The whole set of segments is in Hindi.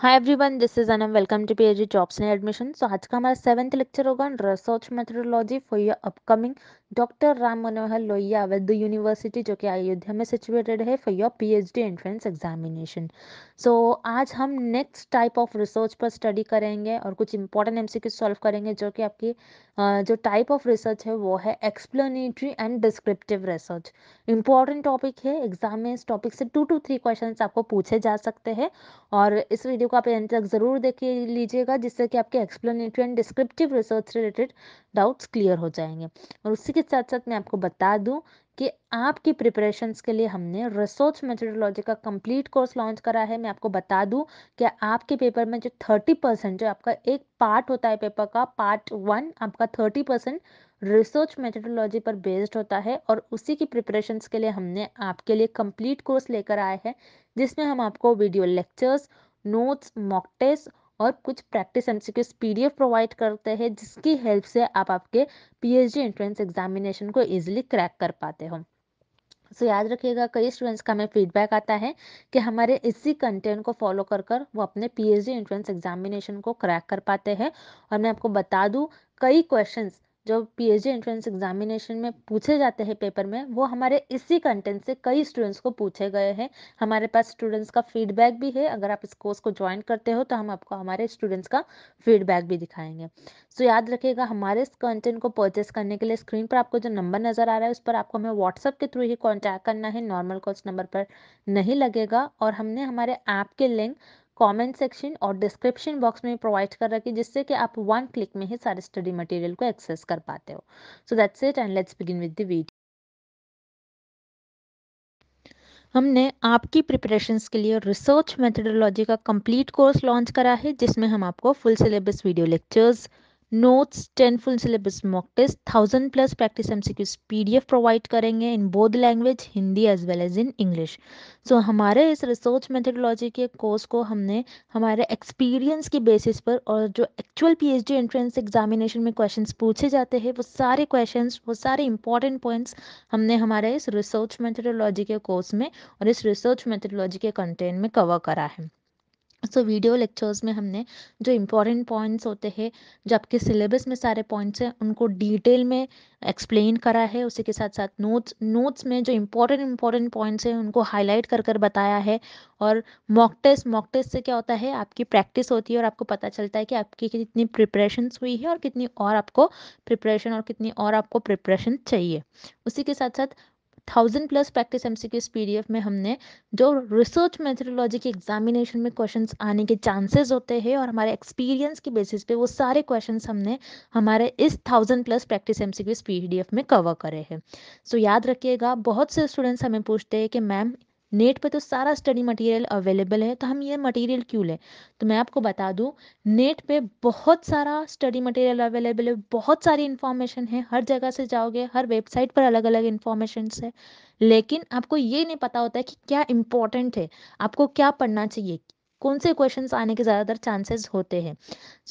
Hi everyone this is Anam welcome to PhD jobs ने एडमिशन सो आज का हमारा सेवेंथ लेक्चर होगा research methodology for your upcoming doctor Ram Manohar Lohia विद यूनिवर्सिटी जो कि अयोध्या में सिचुएटेड है for your PhD entrance examination so आज हम नेक्स्ट टाइप ऑफ रिसर्च पर स्टडी करेंगे और कुछ इंपॉर्टेंट एमसीक्यू सॉल्व करेंगे जो कि आपकी जो टाइप ऑफ रिसर्च है वो है explanatory and descriptive research important topic है एग्जाम में इस टॉपिक से टू टू थ्री क्वेश्चन आपको पूछे जा सकते हैं और इस वीडियो को आप एंड तक ज़रूर देख लीजिएगा जिससे कि आपके explanatory and descriptive research related doubts clear हो जाएंगे और उससे के साथ साथ मैं आपको बता दूं कि आपकी प्रिपरेशंस के लिए हमने रिसोर्स मेथडोलॉजी का कंप्लीट कोर्स लॉन्च करा है मैं आपको बता दूं कि आपके पेपर में जो थर्टी परसेंट जो आपका एक पार्ट होता है पेपर का पार्ट वन आपका थर्टी परसेंट रिसर्च मेथडोलॉजी पर बेस्ड होता है और उसी की प्रिपरेशंस के लिए हमने आपके लिए कंप्लीट कोर्स लेकर आए हैं जिसमें हम आपको video lectures notes mock test और कुछ practice M C PDF provide करते हैं जिसकी हेल्प से आप आपके पीएचडी एंट्रेंस एग्जामिनेशन को ईजिली क्रैक कर पाते हो सो so, याद रखिएगा कई स्टूडेंट्स का हमें फीडबैक आता है कि हमारे इसी कंटेंट को फॉलो कर कर वो अपने पीएचडी एंट्रेंस एग्जामिनेशन को क्रैक कर पाते हैं और मैं आपको बता दूं कई क्वेश्चंस जो पी एच एंट्रेंस एग्जामिनेशन में पूछे जाते हैं पेपर में वो हमारे इसी कंटेंट से कई स्टूडेंट्स को पूछे गए हैं हमारे पास स्टूडेंट्स का फीडबैक भी है अगर आप इस कोर्स को ज्वाइन करते हो तो हम आपको हमारे स्टूडेंट्स का फीडबैक भी दिखाएंगे सो याद रखिएगा हमारे इस कंटेंट को परचेस करने के लिए स्क्रीन पर आपको जो नंबर नज़र आ रहा है उस पर आपको हमें व्हाट्सअप के थ्रू ही कॉन्टैक्ट करना है नॉर्मल कॉल्स नंबर पर नहीं लगेगा और हमने हमारे ऐप के लिंक कमेंट सेक्शन और डिस्क्रिप्शन बॉक्स में प्रोवाइड कर रखी जिससे कि आप वन क्लिक में ही सारे स्टडी मटेरियल को एक्सेस कर पाते हो so that's it and let's begin with the video हमने आपकी प्रिपरेशंस के लिए रिसर्च मेथडोलॉजी का कंप्लीट कोर्स लॉन्च करा है जिसमें हम आपको full syllabus video lectures notes ten full syllabus mock test thousand plus practice M P D F provide करेंगे in both language Hindi as well as in English so हमारे इस रिसर्च मेथडोलॉजी के कोर्स को हमने हमारे एक्सपीरियंस की बेसिस पर और जो actual P H D entrance examination में क्वेश्चन पूछे जाते हैं वो सारे क्वेश्चन वो सारे इंपॉर्टेंट पॉइंट्स हमने हमारे इस रिसर्च मेथडोलॉजी के कोर्स में और इस रिसर्च मेथडोलॉजी के कंटेंट में कवर करा है सो तो वीडियो लेक्चर्स में हमने जो इम्पॉर्टेंट पॉइंट्स होते हैं जो आपके सिलेबस में सारे पॉइंट्स हैं उनको डिटेल में एक्सप्लेन करा है उसी के साथ साथ नोट्स नोट्स में जो इम्पोर्टेंट इम्पॉर्टेंट पॉइंट्स हैं उनको हाईलाइट कर कर बताया है और मॉक टेस्ट मॉक टेस्ट से क्या होता है आपकी प्रैक्टिस होती है और आपको पता चलता है कि आपकी कितनी प्रिपरेशन हुई है और कितनी और आपको प्रिपरेशन और कितनी और आपको प्रिपरेशन चाहिए उसी के साथ साथ thousand plus practice M C PDF में हमने जो रिसर्च मेथडोलॉजी के एग्जामिनेशन में क्वेश्चन आने के चांसेस होते हैं और हमारे एक्सपीरियंस के बेसिस पे वो सारे क्वेश्चन हमने हमारे इस thousand plus practice M C PDF में कवर करे हैं सो so, याद रखिएगा बहुत से स्टूडेंट्स हमें पूछते हैं कि मैम नेट पे तो सारा स्टडी मटेरियल अवेलेबल है तो हम ये मटेरियल क्यों लें तो मैं आपको बता दूं नेट पे बहुत सारा स्टडी मटेरियल अवेलेबल है बहुत सारी इन्फॉर्मेशन है हर जगह से जाओगे हर वेबसाइट पर अलग अलग इन्फॉर्मेशन है लेकिन आपको ये नहीं पता होता है कि क्या इम्पोर्टेंट है आपको क्या पढ़ना चाहिए कौन से क्वेश्चन आने के ज़्यादातर चांसेस होते हैं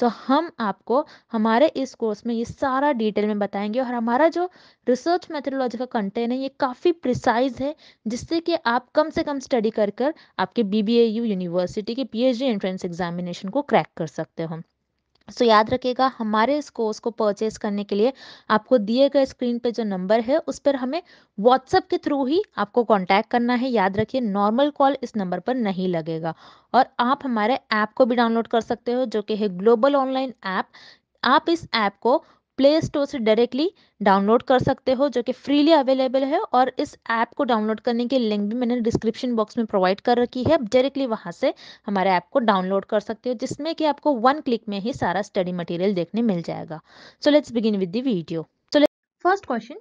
सो so, हम आपको हमारे इस कोर्स में ये सारा डिटेल में बताएंगे और हमारा जो रिसर्च मेथडोलॉजी का कंटेंट है ये काफ़ी प्रिसाइज है जिससे कि आप कम से कम स्टडी कर कर आपके बी यूनिवर्सिटी के पी एच एंट्रेंस एग्जामिनेशन को क्रैक कर सकते हो सो so, याद रखिएगा हमारे इस कोर्स को परचेज करने के लिए आपको दिए गए स्क्रीन पे जो नंबर है उस पर हमें व्हाट्सएप के थ्रू ही आपको कांटेक्ट करना है याद रखिए नॉर्मल कॉल इस नंबर पर नहीं लगेगा और आप हमारे ऐप को भी डाउनलोड कर सकते हो जो कि है ग्लोबल ऑनलाइन ऐप आप इस ऐप को प्ले स्टोर से डायरेक्टली डाउनलोड कर सकते हो जो कि फ्रीली अवेलेबल है और इस ऐप को डाउनलोड करने की लिंक भी मैंने डिस्क्रिप्शन बॉक्स में प्रोवाइड कर रखी है डायरेक्टली वहाँ से हमारे ऐप को डाउनलोड कर सकते हो जिसमें कि आपको वन क्लिक में ही सारा स्टडी मटेरियल देखने मिल जाएगा so let's begin with video so first question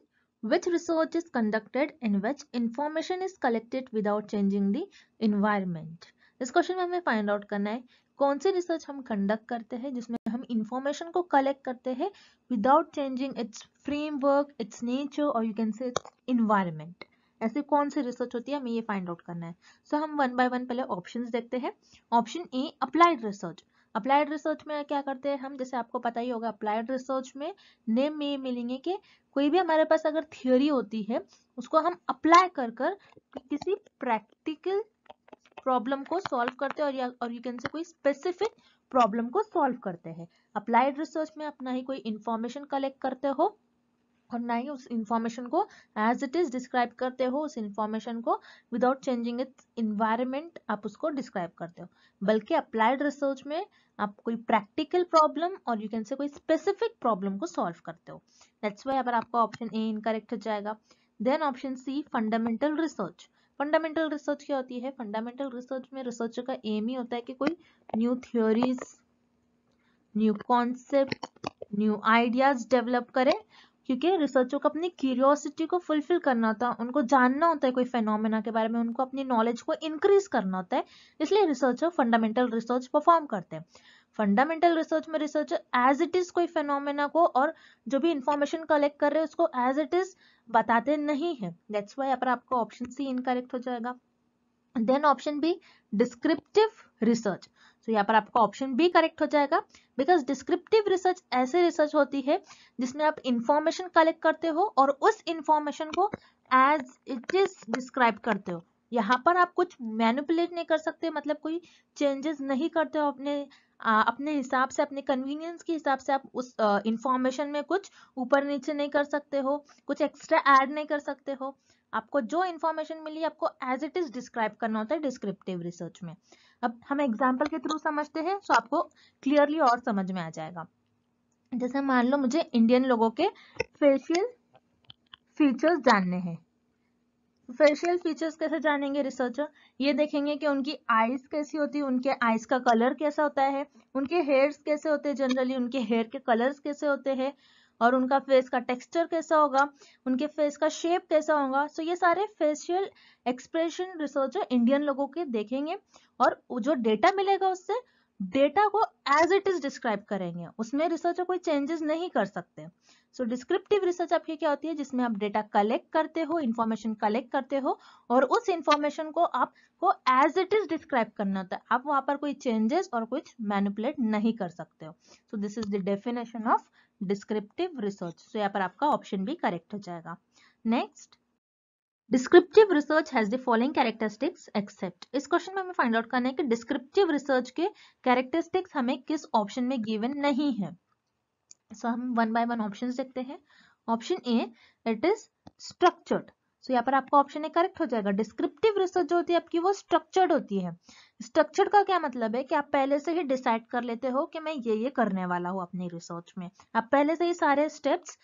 which research is conducted in which information is collected without changing the environment इस क्वेश्चन में हमें फाइंड आउट करना है कौन से रिसर्च हम कंडक्ट करते हैं जिसमें हम इंफॉर्मेशन को कलेक्ट करते हैं without changing its framework its nature और you can say its environment ऐसे कौन से रिसर्च होती है हमें ये फाइंड आउट करना है सो so, हम वन बाय वन पहले ऑप्शन देखते हैं option A applied research applied research में क्या करते हैं हम जैसे आपको पता ही होगा अप्लाइड रिसर्च में नेम में ये मिलेंगे कि कोई भी हमारे पास अगर थियोरी होती है उसको हम अप्लाई कर कर किसी प्रैक्टिकल प्रॉब्लम को सॉल्व करते हैं और यू कैन से कोई स्पेसिफिक प्रॉब्लम को सॉल्व करते हैं अप्लाइड रिसर्च में अपना ही कोई इंफॉर्मेशन कलेक्ट करते हो और ना ही उस इंफॉर्मेशन को एज इट इज डिस्क्राइब करते हो उस इंफॉर्मेशन को विदाउट चेंजिंग इट इन्वायरमेंट आप उसको डिस्क्राइब करते हो बल्कि अप्लाइड रिसर्च में आप कोई प्रैक्टिकल प्रॉब्लम और यू कैन से कोई स्पेसिफिक प्रॉब्लम को सॉल्व करते हो दैट्स वाई अगर आपका ऑप्शन ए इनकरेक्ट हो जाएगा then option C fundamental research fundamental research क्या होती है फंडामेंटल रिसर्च में रिसर्चर का एम ही होता है कि कोई new theory new concept new ideas develop करे क्योंकि रिसर्चों को अपनी क्यूरियोसिटी को फुलफिल करना होता है उनको जानना होता है कोई फेनोमेना के बारे में उनको अपनी नॉलेज को इंक्रीज करना होता है इसलिए रिसर्चर फंडामेंटल रिसर्च परफॉर्म करते हैं फंडामेंटल रिसर्च में रिसर्च एज इट इज कोई फेनोमेना को और जो भी इंफॉर्मेशन कलेक्ट कर रहे हैं उसको एज इट इज बताते नहीं है दैट्स वाई पर आपको ऑप्शन सी इनकरेक्ट हो जाएगा then option B descriptive research तो यहाँ पर आपका ऑप्शन बी करेक्ट हो जाएगा बिकॉज डिस्क्रिप्टिव रिसर्च ऐसे रिसर्च होती है जिसमें आप इंफॉर्मेशन कलेक्ट करते हो और उस इंफॉर्मेशन को एज इट इज डिस्क्राइब करते हो यहाँ पर आप कुछ मैनिपुलेट नहीं कर सकते मतलब कोई चेंजेस नहीं करते हो अपने अपने हिसाब से अपने कन्वीनियंस के हिसाब से आप उस इंफॉर्मेशन में कुछ ऊपर नीचे नहीं कर सकते हो कुछ एक्स्ट्रा ऐड नहीं कर सकते हो आपको जो इन्फॉर्मेशन मिली आपको एज इट इज डिस्क्राइब करना होता है डिस्क्रिप्टिव रिसर्च में अब हम एग्जाम्पल के थ्रू समझते हैं सो तो आपको क्लियरली और समझ में आ जाएगा जैसे मान लो मुझे इंडियन लोगों के फेशियल फीचर्स जानने हैं फेशियल फीचर्स कैसे जानेंगे रिसर्चर ये देखेंगे कि उनकी आईज कैसी होती है उनके आईज का कलर कैसा होता है उनके हेयर्स कैसे होते हैं जनरली उनके हेयर के कलर्स कैसे होते हैं और उनका फेस का टेक्सचर कैसा होगा उनके फेस का शेप कैसा होगा सो ये सारे फेशियल एक्सप्रेशन रिसर्चर इंडियन लोगों के देखेंगे और जो डेटा मिलेगा उससे डेटा को एज इट इज डिस्क्राइब करेंगे उसमें रिसर्चर कोई चेंजेस नहीं कर सकते सो डिस्क्रिप्टिव रिसर्च आपकी क्या होती है जिसमें आप डेटा कलेक्ट करते हो इन्फॉर्मेशन कलेक्ट करते हो और उस इन्फॉर्मेशन को आपको एज इट इज डिस्क्राइब करना होता है आप वहां पर कोई चेंजेस और कुछ मैनिपुलेट नहीं कर सकते हो so this is the definition of descriptive research so यहाँ पर आपका ऑप्शन भी करेक्ट हो जाएगा next descriptive research has the following characteristics except इस क्वेश्चन में हमें फाइंड आउट करना है कि डिस्क्रिप्टिव रिसर्च के कैरेक्टरिस्टिक्स हमें किस ऑप्शन में गिवन नहीं है सो so, हम वन बाय वन ऑप्शन देखते हैं option A it is structured so तो यहाँ पर आपका ऑप्शन है करेक्ट हो जाएगा डिस्क्रिप्टिव रिसर्च जो होती है आपकी वो स्ट्रक्चर्ड होती है स्ट्रक्चर्ड का क्या मतलब है कि आप पहले से ही डिसाइड कर लेते हो कि मैं ये ये करने वाला हूँ अपनी रिसर्च में आप पहले से ही सारे स्टेप्स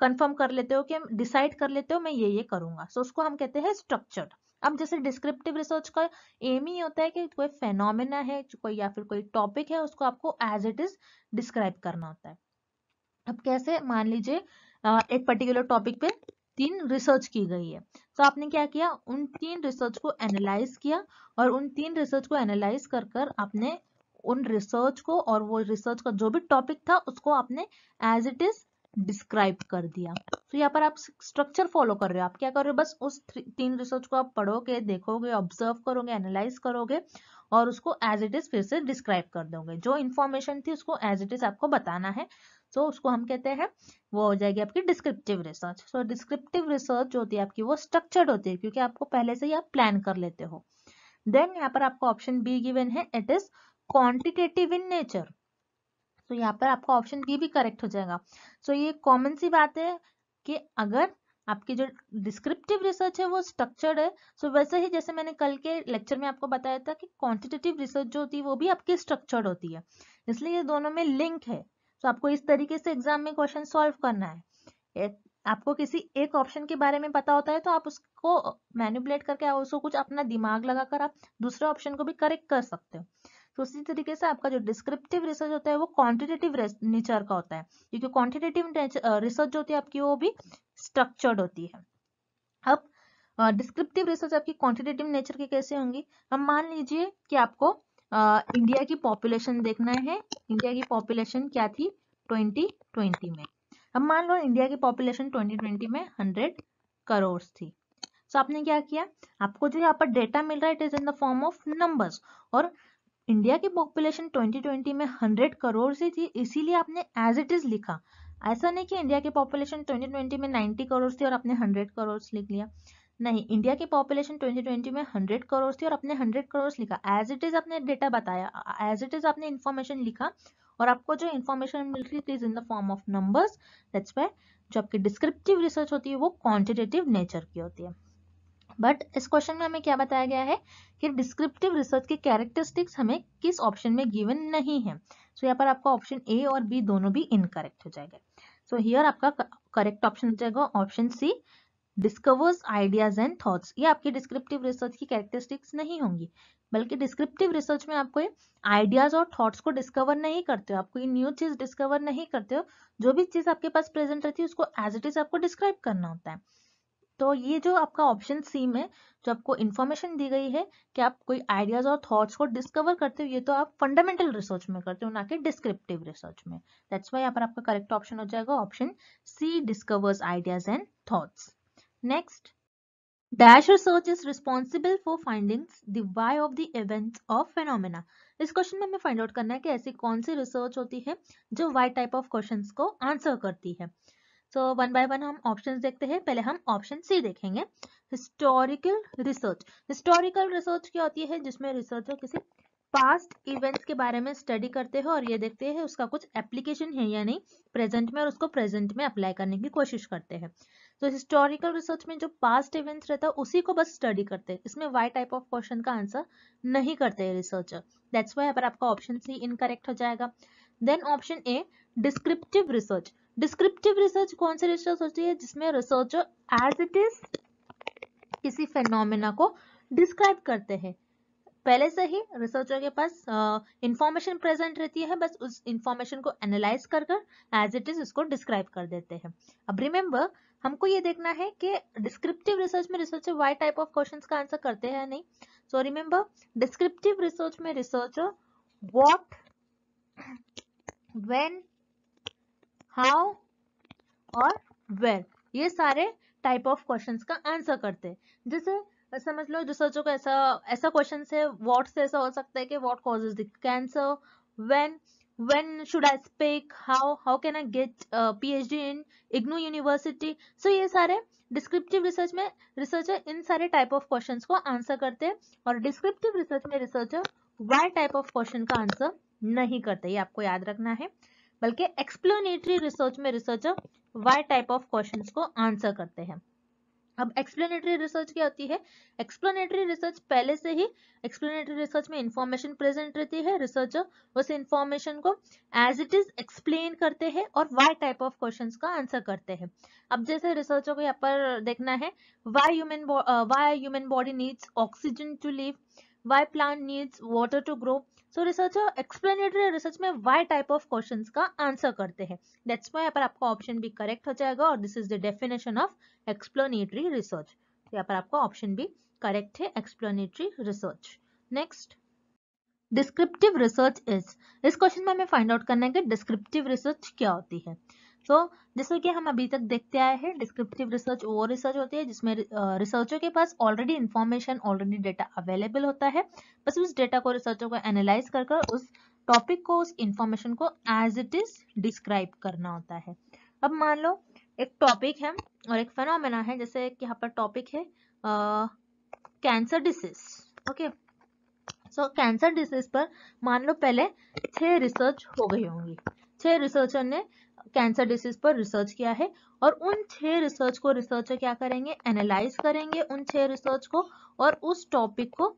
कंफर्म कर लेते हो कि डिसाइड कर लेते हो मैं ये ये करूंगा सो so, उसको हम कहते हैं स्ट्रक्चर्ड अब जैसे डिस्क्रिप्टिव रिसर्च का एम ही होता है कि कोई फेनोमिना है कोई या फिर कोई टॉपिक है उसको आपको एज इट इज डिस्क्राइब करना होता है अब कैसे मान लीजिए एक पर्टिकुलर टॉपिक पे तीन रिसर्च की गई है तो आपने क्या किया उन तीन रिसर्च को एनालाइज किया और उन तीन रिसर्च को एनालाइज कर कर आपने उन रिसर्च को और वो रिसर्च का जो भी टॉपिक था उसको आपने एज इट इज डिस्क्राइब कर दिया तो यहाँ पर आप स्ट्रक्चर फॉलो कर रहे हो आप क्या कर रहे हो बस उस तीन रिसर्च को आप पढ़ोगे देखोगे ऑब्जर्व करोगे एनालाइज करोगे और उसको एज इट इज फिर से डिस्क्राइब कर दोगे जो इन्फॉर्मेशन थी उसको एज इट इज आपको बताना है सो so, उसको हम कहते हैं वो हो जाएगी आपकी descriptive research so descriptive research जो होती है आपकी वो स्ट्रक्चर्ड होती है क्योंकि आपको पहले से ही आप प्लान कर लेते हो देन यहाँ पर आपको ऑप्शन बी गिवन है it is quantitative in nature तो यहाँ पर आपका ऑप्शन बी भी करेक्ट हो जाएगा सो so, ये कॉमन सी बात है कि अगर आपकी जो डिस्क्रिप्टिव रिसर्च है वो स्ट्रक्चर्ड है सो so वैसे ही जैसे मैंने कल के लेक्चर में आपको बताया था कि क्वांटिटेटिव रिसर्च जो होती है वो भी आपकी स्ट्रक्चर्ड होती है इसलिए ये दोनों में लिंक है तो आपको इस तरीके से एग्जाम में क्वेश्चन सॉल्व करना है एक, आपको किसी एक ऑप्शन के बारे में पता होता है तो आप उसको मैनिपुलेट करके उसको कुछ अपना दिमाग लगाकर आप दूसरे ऑप्शन को भी करेक्ट कर सकते हो तो उसी तरीके से आपका जो डिस्क्रिप्टिव रिसर्च होता है वो क्वांटिटेटिव नेचर का होता है क्योंकि क्वांटिटेटिव रिसर्च जो होती है आपकी वो भी स्ट्रक्चर्ड होती है अब डिस्क्रिप्टिव रिसर्च आपकी क्वांटिटेटिव नेचर की कैसे होंगी हम मान लीजिए कि आपको इंडिया की पॉपुलेशन देखना है इंडिया की पॉपुलेशन क्या थी 2020 में अब मान लो इंडिया की पॉपुलेशन 2020 में 100 करोड़ थी सो so, आपने क्या किया आपको जो यहाँ पर डेटा मिल रहा है it is in the form of numbers और इंडिया की पॉपुलेशन 2020 में 100 करोड़ से थी इसीलिए आपने एज इट इज लिखा ऐसा नहीं कि इंडिया की पॉपुलेशन 2020 में 90 करोड़ थी और आपने 100 करोड़ लिख लिया नहीं इंडिया की पॉपुलेशन 2020 में 100 करोड़ थी और अपने 100 करोड़ लिखा एज इट इज आपने डेटा बताया एज इट इज आपने इन्फॉर्मेशन लिखा और आपको जो इन्फॉर्मेशन मिल रही it in the form of number जो आपकी डिस्क्रिप्टिव रिसर्च होती है वो क्वान्टिटेटिव नेचर की होती है बट इस क्वेश्चन में हमें क्या बताया गया है कि डिस्क्रिप्टिव रिसर्च के कैरेक्टरिस्टिक्स हमें किस ऑप्शन में गिवन नहीं है सो so, यहाँ पर आपका ऑप्शन ए और बी दोनों भी इनकरेक्ट हो जाएगा सो so, हियर आपका करेक्ट ऑप्शन हो जाएगा option C discovers ideas and thoughts ये आपकी डिस्क्रिप्टिव रिसर्च की कैरेक्टरिस्टिक्स नहीं होंगी बल्कि डिस्क्रिप्टिव रिसर्च में आपको आइडियाज और थॉट्स को डिस्कवर नहीं करते हो आपको ये न्यू चीज डिस्कवर नहीं करते हो जो भी चीज आपके पास प्रेजेंट रहती है उसको एज इट इज आपको डिस्क्राइब करना होता है तो ये जो आपका ऑप्शन सी में जो आपको इन्फॉर्मेशन दी गई है कि आप कोई आइडियाज और थॉट्स को डिस्कवर करते हो ये तो आप फंडामेंटल रिसर्च में करते हो ना कि डिस्क्रिप्टिव रिसर्च में दैट्स वाई यहाँ पर आपका करेक्ट ऑप्शन हो जाएगा option C discovers ideas and thoughts Next, Dash research is responsible for finding the why of the events of phenomena. इस क्वेश्चन में हमें फाइंड आउट करना है कि ऐसी कौन सी रिसर्च होती है जो वाई टाइप ऑफ क्वेश्चंस को आंसर करती है सो वन बाय वन हम ऑप्शंस देखते हैं पहले हम ऑप्शन सी देखेंगे हिस्टोरिकल रिसर्च हिस्टोरिकल रिसर्च क्या होती है जिसमें रिसर्चर किसी पास्ट इवेंट्स के बारे में स्टडी करते हैं और ये देखते हैं उसका कुछ एप्लीकेशन है या नहीं प्रेजेंट में और उसको प्रेजेंट में अप्लाई करने की कोशिश करते हैं तो हिस्टोरिकल रिसर्च में जो पास्ट इवेंट्स रहता है उसी को बस स्टडी करते हैं इसमें वाई टाइप ऑफ क्वेश्चन का आंसर नहीं करते हैं रिसर्चर दैट्स वाई अगर आपका ऑप्शन सी इनकरेक्ट हो जाएगा then option A descriptive research descriptive research कौन सी रिसर्च होती है जिसमें रिसर्चर एज इट इज किसी फेनोमेना को डिस्क्राइब करते हैं पहले से ही रिसर्चर के पास इंफॉर्मेशन uh, प्रेजेंट रहती है बस उस इंफॉर्मेशन को एनालाइज कर कर एज इट इज उसको डिस्क्राइब कर देते हैं अब रिमेंबर हमको ये देखना है कि डिस्क्रिप्टिव रिसर्च में researcher why type of question का आंसर करते हैं नहीं सो रिमेम्बर डिस्क्रिप्टिव रिसर्च में रिसर्चर वॉट वेन हाउ और वेर ये सारे टाइप ऑफ क्वेश्चन का आंसर करते हैं जैसे समझ लो रिसर्चों का ऐसा ऐसा क्वेश्चन है वॉट से ऐसा हो सकता है कि what causes the cancer when when should I speak, how, how can I get uh, PhD in IGNOU university so ये सारे डिस्क्रिप्टिव रिसर्च में रिसर्चर इन सारे टाइप ऑफ क्वेश्चन को आंसर करते हैं और डिस्क्रिप्टिव रिसर्च में researcher why type of question का आंसर नहीं करते ये आपको याद रखना है बल्कि एक्सप्लोनेटरी रिसर्च में researcher why type of question को आंसर करते हैं अब एक्सप्लेनेटरी रिसर्च क्या होती है एक्सप्लेनेटरी रिसर्च पहले से ही एक्सप्लेनेटरी रिसर्च में इंफॉर्मेशन प्रेजेंट रहती है रिसर्चर उस इंफॉर्मेशन को एज इट इज एक्सप्लेन करते हैं और वाई टाइप ऑफ क्वेश्चन का आंसर करते हैं अब जैसे रिसर्चर को यहाँ पर देखना है why human why human body needs oxygen to live why plant needs water to grow so researcher explanatory research में वाई टाइप ऑफ क्वेश्चन का आंसर करते हैं दैट्स यहाँ पर आपका ऑप्शन भी करेक्ट हो जाएगा और this is the definition of explanatory research यहाँ पर आपका ऑप्शन भी करेक्ट है explanatory research next descriptive research is इस क्वेश्चन में हमें फाइंड आउट करना है कि डिस्क्रिप्टिव रिसर्च क्या होती है सो जैसे कि हम अभी तक देखते आए हैं डिस्क्रिप्टिव रिसर्च वो रिसर्च होती है जिसमें रिसर्चों के पास already information already data available होता है बस उस डेटा को रिसर्चों को एनालाइज कर कर उस टॉपिक को उस इंफॉर्मेशन को एज इट इज डिस्क्राइब करना होता है अब मान लो एक टॉपिक है और एक फेनोमेना है जैसे यहाँ पर टॉपिक है cancer disease okay so cancer disease पर मान लो पहले छह रिसर्च हो गई होंगी छह रिसर्चर ने कैंसर डिसीज पर रिसर्च किया है और उन छह रिसर्च को रिसर्चर क्या करेंगे एनालाइज करेंगे उन छह रिसर्च को और उस टॉपिक को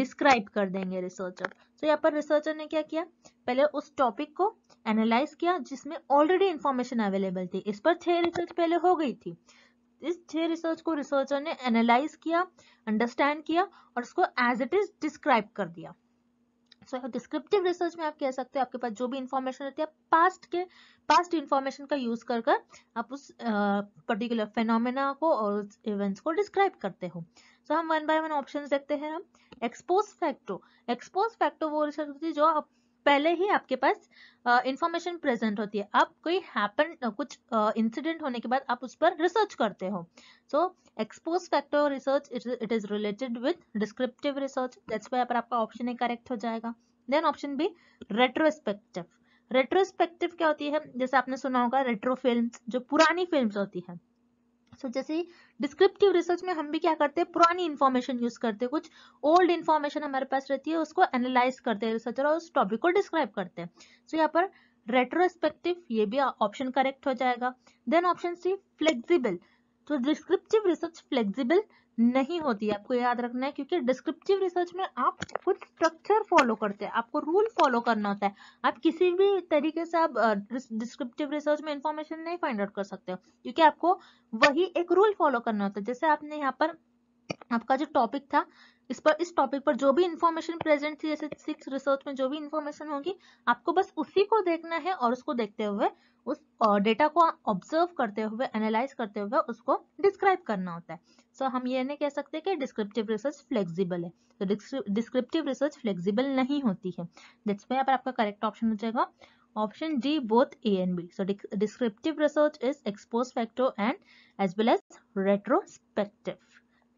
डिस्क्राइब कर देंगे रिसर्चर तो यहाँ पर रिसर्चर ने क्या किया पहले उस टॉपिक को एनालाइज किया जिसमें ऑलरेडी इंफॉर्मेशन अवेलेबल थी इस पर छह रिसर्च पहले हो गई थी इस छह रिसर्च को रिसर्चर ने एनालाइज किया अंडरस्टैंड किया और उसको एज इट इज डिस्क्राइब कर दिया सो so, डिस्क्रिप्टिव रिसर्च में आप कह सकते हो आपके पास जो भी इंफॉर्मेशन रहती है पास्ट के पास्ट इंफॉर्मेशन का यूज कर कर आप उस पर्टिकुलर uh, फेनोमेना को और उस इवेंट्स को डिस्क्राइब करते हो सो so, हम वन बाय वन ऑप्शन देखते हैं हम एक्सपोज फैक्टो एक्सपोज फैक्टो वो रिसर्च होती है जो आप पहले ही आपके पास इंफॉर्मेशन uh, प्रेजेंट होती है आप कोई हैपन uh, कुछ इंसिडेंट uh, होने के बाद आप उस पर रिसर्च करते हो so ex post facto research it is related with descriptive research that's why पर आपका ऑप्शन ए करेक्ट हो जाएगा then option B retrospective retrospective क्या होती है जैसे आपने सुना होगा रेट्रो फिल्म जो पुरानी फिल्म होती है सो so, जैसे डिस्क्रिप्टिव रिसर्च में हम भी क्या करते हैं पुरानी इन्फॉर्मेशन यूज करते हैं कुछ ओल्ड इन्फॉर्मेशन हमारे पास रहती है उसको एनालाइज करते हैं रिसर्चर और उस टॉपिक को डिस्क्राइब करते हैं सो so, यहाँ पर रेट्रोस्पेक्टिव ये भी ऑप्शन करेक्ट हो जाएगा देन ऑप्शन सी फ्लेक्सिबल तो डिस्क्रिप्टिव रिसर्च फ्लेक्सिबल नहीं होती आपको याद रखना है क्योंकि डिस्क्रिप्टिव रिसर्च में आप कुछ स्ट्रक्चर फॉलो करते हैं आपको रूल फॉलो करना होता है आप किसी भी तरीके से आप डिस्क्रिप्टिव रिसर्च में इंफॉर्मेशन नहीं फाइंड आउट कर सकते हो क्योंकि आपको वही एक रूल फॉलो करना होता है जैसे आपने यहाँ पर आपका जो टॉपिक था इस पर इस टॉपिक पर जो भी इन्फॉर्मेशन प्रेजेंट थी जैसे सिक्स रिसर्च में जो भी इन्फॉर्मेशन होगी आपको बस उसी को देखना है और उसको देखते हुए उस डेटा को ऑब्जर्व करते हुए एनालाइज करते हुए उसको डिस्क्राइब करना होता है सो so, हम ये नहीं कह सकते कि डिस्क्रिप्टिव रिसर्च फ्लेक्सिबल है तो डिस्क्रिप्टिव रिसर्च फ्लेक्सिबल नहीं होती है जिसमें यहाँ पर आपका करेक्ट ऑप्शन हो जाएगा option D both A and B so descriptive research is ex post facto and as well as retrospective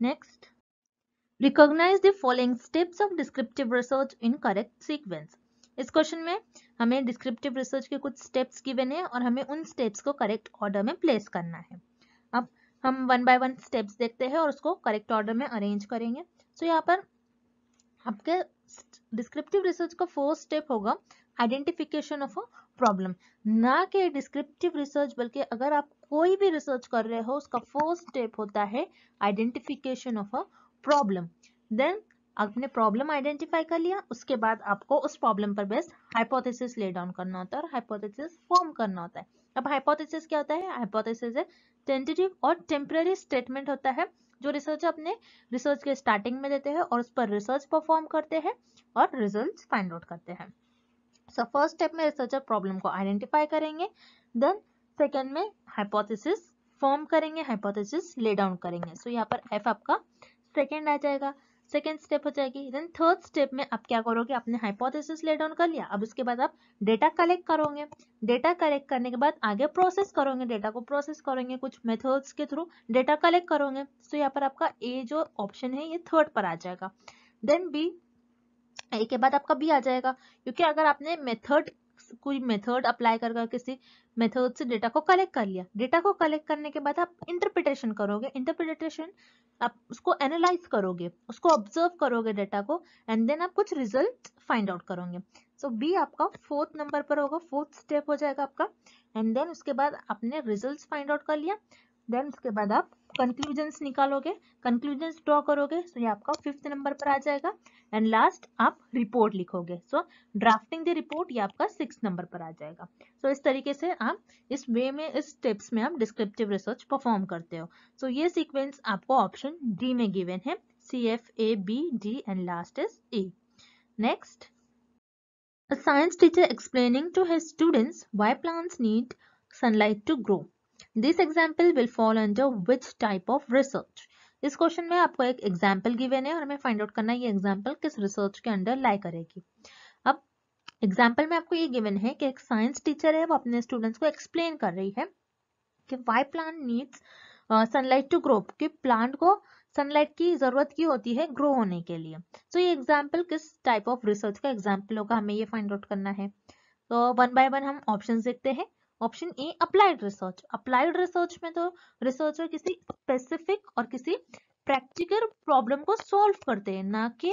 next recognise the following steps of descriptive research in correct sequence इस क्वेश्चन में हमें डिस्क्रिप्टिव रिसर्च के कुछ स्टेप्स गिवन है और हमें उन स्टेप्स को करेक्ट ऑर्डर में प्लेस करना है हम वन बाय वन स्टेप्स देखते हैं और उसको करेक्ट ऑर्डर में अरेंज करेंगे सो so, यहाँ पर आपके डिस्क्रिप्टिव रिसर्च का फर्स्ट स्टेप होगा आइडेंटिफिकेशन ऑफ अ प्रॉब्लम ना के डिस्क्रिप्टिव रिसर्च बल्कि अगर आप कोई भी रिसर्च कर रहे हो उसका फर्स्ट स्टेप होता है identification of a problem then आपने प्रॉब्लम आइडेंटिफाई कर लिया उसके बाद आपको उस प्रॉब्लम पर बेस्ड हाइपोथेसिस ले डाउन करना होता है और हाइपोथेसिस फॉर्म करना होता है अब हाइपोथेसिस क्या होता है हाइपोथेसिस है टेंटेटिव और टेम्पररी स्टेटमेंट होता है जो रिसर्च अपने रिसर्च के स्टार्टिंग में देते हैं और उस पर रिसर्च परफॉर्म करते हैं और रिजल्ट फाइंड आउट करते हैं सो फर्स्ट स्टेप में रिसर्चर प्रॉब्लम को आइडेंटिफाई करेंगे देन सेकेंड में हाइपोथेसिस फॉर्म करेंगे हाइपोथेसिस ले डाउन करेंगे सो so, यहाँ पर एफ आपका सेकेंड आ जाएगा सेकेंड स्टेप हो जाएगी देन थर्ड स्टेप में आप क्या करोगे आपने हाइपोथेसिस ले डाउन कर लिया अब उसके बाद आप डेटा कलेक्ट करोगे डेटा कलेक्ट करने के बाद आगे प्रोसेस करोगे डेटा को प्रोसेस करोगे कुछ मेथड्स के थ्रू डेटा कलेक्ट करोगे तो यहाँ पर आपका ए जो ऑप्शन है ये थर्ड पर आ जाएगा देन बी ए के बाद आपका बी आ जाएगा क्योंकि अगर आपने मेथड कोई मेथड अप्लाई कर किसी मेथड से डेटा को कलेक्ट कर लिया डेटा को कलेक्ट करने के बाद आप इंटरप्रिटेशन करोगे इंटरप्रिटेशन आप उसको एनालाइज करोगे उसको ऑब्जर्व करोगे डेटा को एंड देन आप कुछ रिजल्ट फाइंड आउट करोगे सो so, बी आपका फोर्थ नंबर पर होगा फोर्थ स्टेप हो जाएगा आपका एंड देन उसके बाद आपने रिजल्ट फाइंड आउट कर लिया देन उसके बाद आप कंक्लूजन्स निकालोगे कंक्लूजन्स ड्रॉ करोगे सो तो so ये आपका फिफ्थ नंबर पर आ जाएगा एंड लास्ट आप रिपोर्ट लिखोगे सो ड्राफ्टिंग द रिपोर्ट ये आपका सिक्स नंबर पर आ जाएगा सो so, इस तरीके से आप इस वे में इस स्टेप्स में आप डिस्क्रिप्टिव रिसर्च परफॉर्म करते हो सो so, ये सीक्वेंस आपको ऑप्शन डी में गिवेन है C F A B D and last is A next science teacher explaining to his students why plants need sunlight to grow this example will fall under which type of research इस क्वेश्चन में आपको एक एग्जाम्पल गिवेन है और हमें फाइंड आउट करना है ये एग्जाम्पल किस रिसर्च के अंडर लाई करेगी अब एग्जाम्पल में आपको ये गिवन है कि एक साइंस टीचर है वो अपने स्टूडेंट्स को एक्सप्लेन कर रही है कि why plant needs sunlight to grow कि प्लांट को सनलाइट की जरूरत की होती है ग्रो होने के लिए सो so, ये एग्जाम्पल किस टाइप ऑफ रिसर्च का एग्जाम्पल होगा हमें ये फाइंड आउट करना है तो वन बाय वन हम ऑप्शन देखते हैं option A applied research applied research में तो रिसर्चर किसी स्पेसिफिक और किसी प्रैक्टिकल प्रॉब्लम को सॉल्व करते हैं ना कि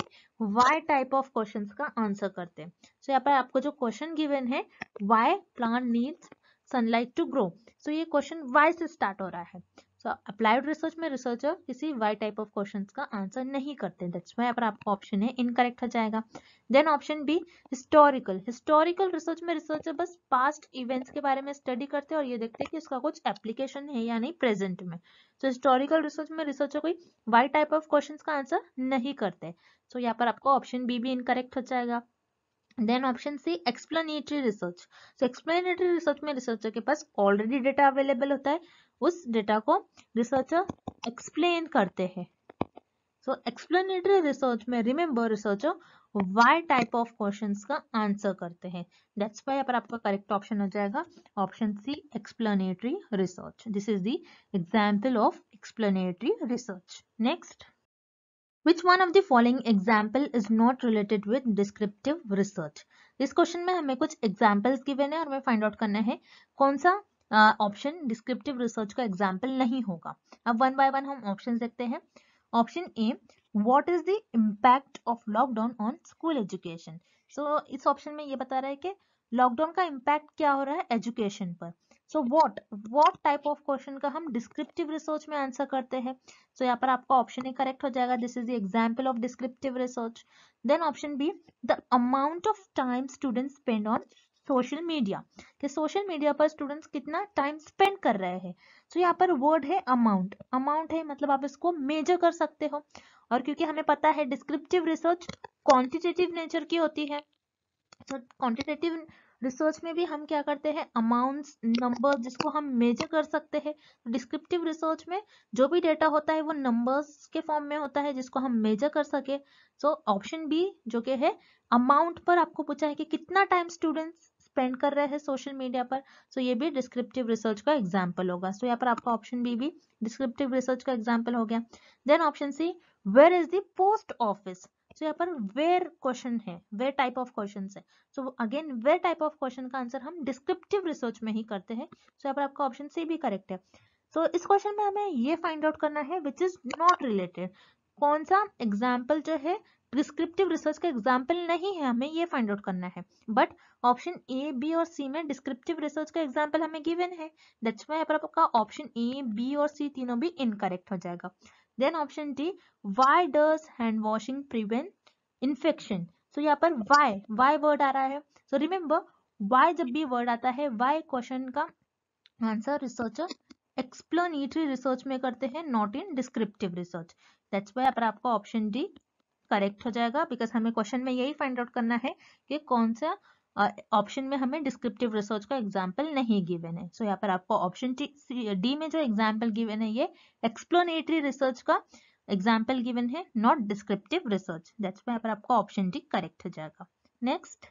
वाई टाइप ऑफ क्वेश्चंस का आंसर करते हैं सो यहाँ पर आपको जो क्वेश्चन गिवन है why plant needs sunlight to grow so ये क्वेश्चन वाई से स्टार्ट हो रहा है अप्लाइड रिसर्च में रिसर्चर किसी वाई टाइप ऑफ क्वेश्चन का आंसर नहीं करते दैट्स ऑप्शन है इनकरेक्ट हो जाएगा then option B historical historical research में रिसर्चर बस पास्ट इवेंट्स के बारे में स्टडी करते हैं और ये देखते हैं कि उसका कुछ एप्लीकेशन है या नहीं प्रेजेंट में सो हिस्टोरिकल रिसर्च में रिसर्चर कोई वाई टाइप ऑफ क्वेश्चन का आंसर नहीं करते सो so, यहाँ पर आपको ऑप्शन बी भी इनकरेक्ट हो जाएगा then option C explanatory research so explanatory research में रिसर्चर के पास ऑलरेडी डेटा अवेलेबल होता है उस डेटा को रिसर्चर एक्सप्लेन करते हैं सो एक्सप्लेनेटरी रिसर्च में remember researcher why type of question का आंसर करते हैं दैट्स वाई पर आपका करेक्ट ऑप्शन हो जाएगा option C explanatory research this is the example of explanatory research next Which one of the following example is not related with descriptive research? इस क्वेश्चन में हमें कुछ एग्जाम्पल्स गिवन है और हमें फाइंड आउट करना है कौन सा ऑप्शन डिस्क्रिप्टिव रिसर्च का एग्जाम्पल नहीं होगा अब वन बाय वन हम ऑप्शन देखते हैं option A what is the impact of lockdown on school education so इस ऑप्शन में ये बता रहा है कि लॉकडाउन का इम्पैक्ट क्या हो रहा है एजुकेशन पर so what what type of question का हम डिस्क्रिप्टिव रिसर्च में आंसर करते हैं सो so, यहाँ पर आपका ऑप्शन ए करेक्ट हो जाएगा this is the example of descriptive research then option B the amount of time student spend on social media कि सोशल मीडिया पर स्टूडेंट्स कितना टाइम स्पेंड कर रहे हैं तो यहाँ पर वर्ड है अमाउंट अमाउंट है मतलब आप इसको मेजर कर सकते हो और क्योंकि हमें पता है डिस्क्रिप्टिव रिसर्च क्वांटिटेटिव नेचर की होती है तो क्वांटिटेटिव रिसर्च में भी हम क्या करते हैं अमाउंट्स नंबर जिसको हम मेजर कर सकते हैं डिस्क्रिप्टिव तो रिसर्च में जो भी डेटा होता है वो नंबर्स के फॉर्म में होता है जिसको हम मेजर कर सके सो ऑप्शन बी जो के है अमाउंट पर आपको पूछा है कि कितना टाइम स्टूडेंट्स स्पेंड कर रहे हैं सोशल मीडिया पर सो ये भी डिस्क्रिप्टिव रिसर्च का एग्जाम्पल होगा सो यहाँ पर आपका ऑप्शन बी भी डिस्क्रिप्टिव रिसर्च का एग्जाम्पल हो गया then option C where is the post office so यहाँ पर वेर क्वेश्चन है वेर टाइप ऑफ क्वेश्चन है so again where type of question का आंसर हम डिस्क्रिप्टिव रिसर्च में ही करते हैं सो so, यहाँ पर आपका ऑप्शन सी भी करेक्ट है सो so, इस क्वेश्चन में हमें ये फाइंड आउट करना है विच इज नॉट रिलेटेड कौन सा एग्जाम्पल जो है डिस्क्रिप्टिव रिसर्च का एग्जाम्पल नहीं है हमें ये फाइंड आउट करना है बट ऑप्शन ए बी और सी में डिस्क्रिप्टिव रिसर्च का एग्जाम्पल हमें गिवन है आपका ऑप्शन ए बी और सी तीनों भी इनकरेक्ट हो जाएगा then option D why does hand washing prevent infection so यहाँ पर वाई वाई वर्ड आ रहा है सो रिमेम्बर वाई जब भी वर्ड आता है वाई क्वेश्चन का आंसर रिसर्चर एक्सप्लोनेटरी रिसर्च में करते हैं not in descriptive research that's why पर आपका ऑप्शन डी करेक्ट हो जाएगा बिकॉज हमें क्वेश्चन में यही फाइंड आउट करना है कि कौन सा ऑप्शन uh, में हमें डिस्क्रिप्टिव रिसर्च का एग्जाम्पल नहीं गिवन है सो so, यहाँ पर आपको ऑप्शन डी में जो एग्जाम्पल गिवन है ये एक्सप्लोनेटरी रिसर्च का एग्जाम्पल गिवन है नॉट डिस्क्रिप्टिव रिसर्च दैट्स यहाँ पर आपको ऑप्शन डी करेक्ट हो जाएगा next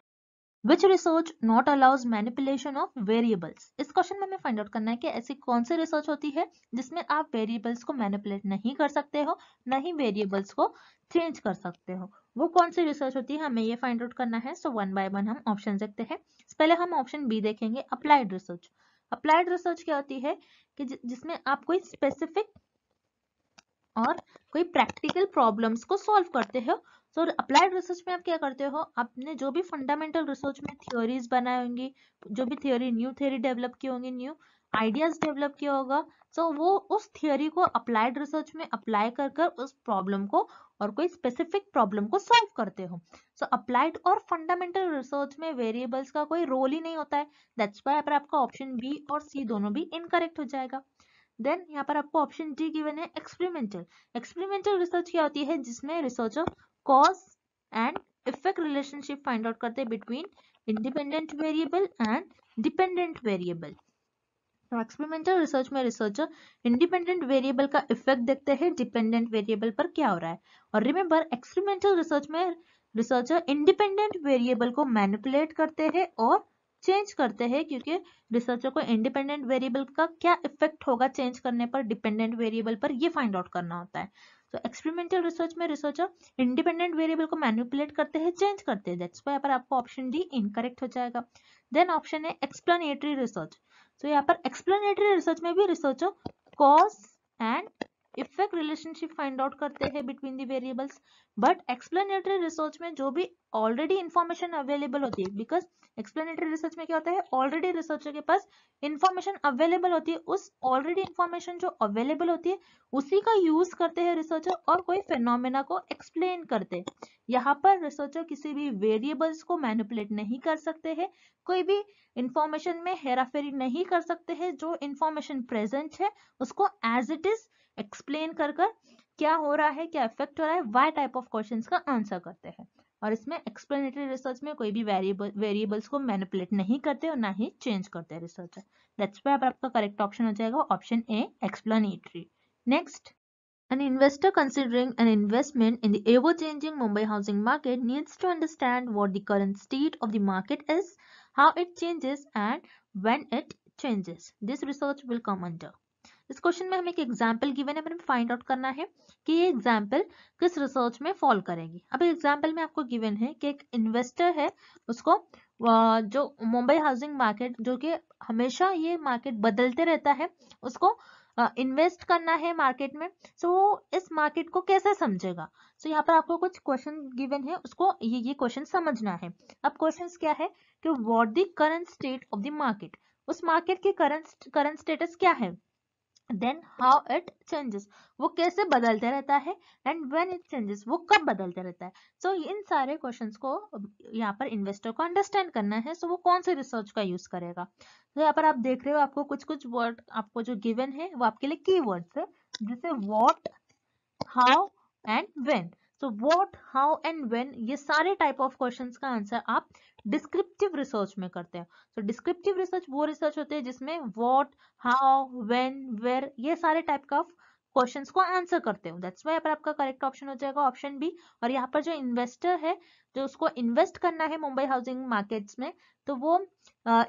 which research not allows manipulation of variables इस क्वेश्चन में हमें फाइंड आउट करना है कि ऐसी कौन सी रिसर्च होती है जिसमें आप वेरिएबल्स को मैनिपुलेट नहीं कर सकते हो न ही वेरिएबल्स को चेंज कर सकते हो वो कौन सी रिसर्च होती है हमें ये फाइंड आउट करना है सो वन बाय वन हम ऑप्शन देखते हैं पहले हम ऑप्शन बी देखेंगे अप्लाइड रिसर्च अप्लाइड रिसर्च क्या होती है कि जिसमें आप कोई स्पेसिफिक और कोई प्रैक्टिकल प्रॉब्लम्स को सॉल्व करते हो सो अप्लाइड रिसर्च में आप क्या करते हो आपने जो भी फंडामेंटल रिसर्च में थ्योरीज बनाई होंगी जो भी थ्योरी न्यू थ्योरी डेवलप की होंगी न्यू आइडियाज डेवलप किया होगा सो so, वो उस थियोरी को अप्लाइड रिसर्च में अप्लाई कर कर उस प्रॉब्लम को और कोई स्पेसिफिक प्रॉब्लम को सॉल्व करते हो सो अप्लाइड और फंडामेंटल रिसर्च में वेरिएबल्स का कोई रोल ही नहीं होता है दैट्स वाई पर आपका ऑप्शन बी और सी दोनों भी इनकरेक्ट हो जाएगा देन यहाँ पर आपको ऑप्शन डी गिवन है एक्सपेरिमेंटल एक्सपेरिमेंटल रिसर्च क्या होती है जिसमें researcher cause and effect relationship find out करते हैं between independent variable and dependent variable तो एक्सपेरिमेंटल रिसर्च में रिसर्चर इंडिपेंडेंट वेरिएबल का इफेक्ट देखते हैं डिपेंडेंट वेरिएबल पर क्या हो रहा है और रिमेंबर एक्सपेरिमेंटल रिसर्च में रिसर्चर इंडिपेंडेंट वेरिएबल को मैनिपुलेट करते हैं और चेंज करते हैं क्योंकि रिसर्चर को इंडिपेंडेंट वेरिएबल का क्या इफेक्ट होगा चेंज करने पर डिपेंडेंट वेरिएबल पर ये फाइंड आउट करना होता है तो एक्सपेरिमेंटल रिसर्च में रिसर्चर इंडिपेंडेंट वेरिएबल को मैनिपुलेट करते हैं चेंज करते हैं दैट्स पर आपको ऑप्शन डी इनकरेक्ट हो जाएगा देन ऑप्शन है एक्सप्लेनेटरी रिसर्च तो यहाँ पर एक्सप्लेनेटरी रिसर्च में भी researcher cause and effect relationship find out करते हैं between the variables but explanatory research में जो भी ऑलरेडी इन्फॉर्मेशन अवेलेबल होती है बिकॉज एक्सप्लेनेटरी रिसर्च में क्या होता है ऑलरेडी रिसर्चर के पास इन्फॉर्मेशन अवेलेबल होती है उस ऑलरेडी इन्फॉर्मेशन जो अवेलेबल होती है उसी का यूज करते हैं रिसर्चर और कोई फेनोमेना को एक्सप्लेन करते यहाँ पर रिसर्चर किसी भी वेरिएबल्स को मैनिपुलेट नहीं कर सकते हैं कोई भी इंफॉर्मेशन में हेराफेरी नहीं कर सकते हैं जो इन्फॉर्मेशन प्रेजेंट है उसको एज इट इज एक्सप्लेन कर कर क्या हो रहा है क्या इफेक्ट हो रहा है वाई टाइप ऑफ क्वेश्चन का आंसर करते हैं और इसमें एक्सप्लेनेटरी रिसर्च में कोई भी वेरिएबल वेरिएबल्स को मैनिपुलेट नहीं करते और ना ही चेंज करते रिसर्चर दैट्स वाई आपका करेक्ट ऑप्शन हो जाएगा option A explanatory next An investor considering an investment in the ever-changing Mumbai housing market needs to understand what the current state of the market is, how it changes and when it changes. This research will come under. इस क्वेश्चन में हमें एक एग्जाम्पल गिवन है हमें फाइंड आउट करना है कि ये एग्जाम्पल किस रिसर्च में फॉल करेगी अब एग्जाम्पल में आपको गिवन है कि एक इन्वेस्टर है उसको जो मुंबई हाउसिंग मार्केट जो कि हमेशा ये मार्केट बदलते रहता है उसको इन्वेस्ट uh, करना है मार्केट में सो तो so, इस मार्केट को कैसे समझेगा सो तो so, यहाँ पर आपको कुछ क्वेश्चन गिवन है उसको ये ये क्वेश्चन समझना है अब क्वेश्चन क्या है कि what the current state of the market उस मार्केट के करंट करंट स्टेटस क्या है देन हाउ इट चेंजेस वो कैसे बदलते रहता है एंड वेन इट चेंजेस वो कब बदलते रहता है सो so, इन सारे क्वेश्चन को यहाँ पर इन्वेस्टर को अंडरस्टैंड करना है सो so वो कौन से रिसर्च का यूज करेगा तो so, यहाँ पर आप देख रहे हो आपको कुछ कुछ वर्ड आपको जो गिवन है वो आपके लिए की वर्ड है जैसे what how and when so what how and when ये सारे टाइप ऑफ क्वेश्चन का आंसर आप डिस्क्रिप्टिव रिसर्च में करते हैं तो डिस्क्रिप्टिव रिसर्च वो रिसर्च होते हैं जिसमें वॉट हाउ वेन वेर ये सारे टाइप का क्वेश्चंस को आंसर करते हो दैट्स वाई पर आपका करेक्ट ऑप्शन हो जाएगा ऑप्शन बी और यहाँ पर जो इन्वेस्टर है जो उसको इन्वेस्ट करना है मुंबई हाउसिंग मार्केट्स में तो वो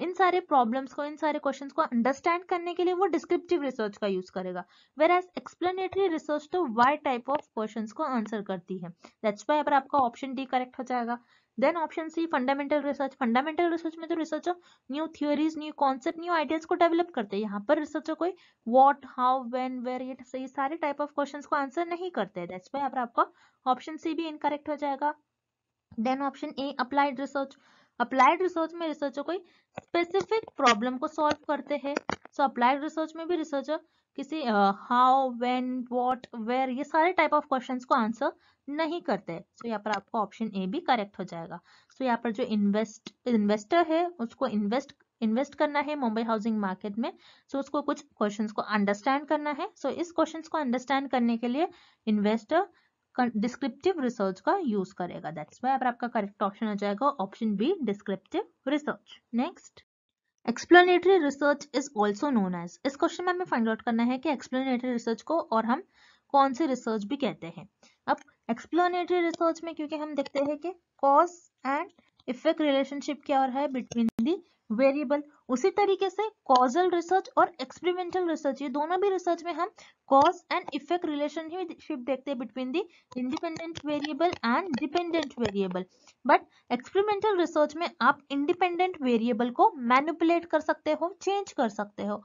इन सारे प्रॉब्लम्स को इन सारे क्वेश्चंस को अंडरस्टैंड करने के लिए वो डिस्क्रिप्टिव रिसर्च का यूज करेगा वेर एज एक्सप्लेनेटरी रिसर्च तो वाई टाइप ऑफ क्वेश्चन को आंसर करती है दैट्स वाई पर आपका ऑप्शन डी करेक्ट हो जाएगा then option C fundamental research fundamental research में तो researcher new theories new concept new ideas को डेवलप करते हैं यहाँ पर रिसर्चर कोई what how when where it ये सारे टाइप ऑफ क्वेश्चन को आंसर नहीं करते हैं दैट्स वाई यहाँ पर आपका ऑप्शन सी भी इनकरेक्ट हो जाएगा then option A applied research applied research में रिसर्चर कोई स्पेसिफिक प्रॉब्लम को सॉल्व करते हैं सो अप्लाइड रिसर्च में भी रिसर्चर किसी हाउ वेन वॉट वेयर ये सारे टाइप ऑफ क्वेश्चन को आंसर नहीं करते सो so, यहाँ पर आपको ऑप्शन ए भी करेक्ट हो जाएगा सो so, यहाँ पर जो इन्वेस्ट इन्वेस्टर है उसको इन्वेस्ट इन्वेस्ट करना है मुंबई हाउसिंग मार्केट में सो so, उसको कुछ क्वेश्चन को अंडरस्टैंड करना है सो so, इस क्वेश्चन को अंडरस्टैंड करने के लिए इन्वेस्टर डिस्क्रिप्टिव रिसर्च का यूज करेगा दैट्स वाई आपका करेक्ट ऑप्शन हो जाएगा option B descriptive research next explanatory research is also known as इस क्वेश्चन में हमें फाइंड आउट करना है कि एक्सप्लेनेटरी रिसर्च को और हम कौन सी रिसर्च भी कहते हैं अब एक्सप्लेनेटरी रिसर्च में क्योंकि हम देखते हैं कि कॉज एंड इफेक्ट रिलेशनशिप क्या और है बिटवीन दी वेरिएबल उसी तरीके से कॉजल रिसर्च और एक्सपेरिमेंटल रिसर्च ये दोनों भी रिसर्च में हम कॉज एंड इफेक्ट रिलेशनशिप देखते हैं between the independent variable and dependent variable but experimental research में आप इंडिपेंडेंट वेरिएबल को मैनिपुलेट कर सकते हो चेंज कर सकते हो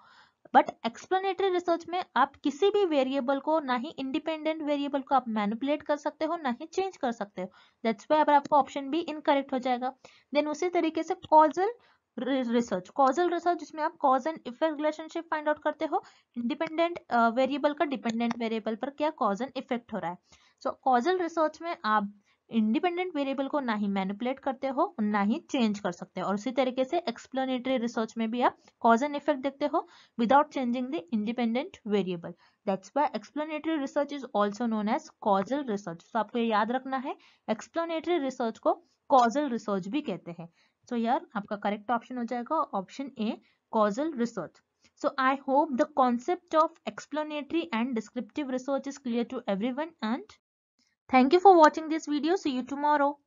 बट एक्सप्लेनेटरी रिसर्च में आप किसी भी वेरिएबल को ना ही इंडिपेंडेंट वेरिएबल को आप मैनिपुलेट कर सकते हो ना ही चेंज कर सकते हो दैट्स वाई अगर आपका ऑप्शन बी इनकरेक्ट हो जाएगा देन उसी तरीके से कॉजल रिसर्च कॉजल रिसर्च जिसमें आप cause and effect relationship find out करते हो इंडिपेंडेंट वेरिएबल uh, का डिपेंडेंट वेरिएबल पर क्या कॉज एंड इफेक्ट हो रहा है सो कॉजल रिसर्च में आप इंडिपेंडेंट वेरिएबल को ना ही मैनिपुलेट करते हो ना ही चेंज कर सकते हो और उसी तरीके से एक्सप्लेनेटरी रिसर्च में भी आप कॉज एंड इफेक्ट देखते हो without changing the independent variable that's why explanatory research is also known as causal research तो आपको याद रखना है एक्सप्लेनेटरी रिसर्च को कॉजल रिसर्च भी कहते हैं सो यार आपका करेक्ट ऑप्शन हो जाएगा option A causal research so I hope the concept of explanatory and descriptive research is clear to everyone and thank you for watching this video see you tomorrow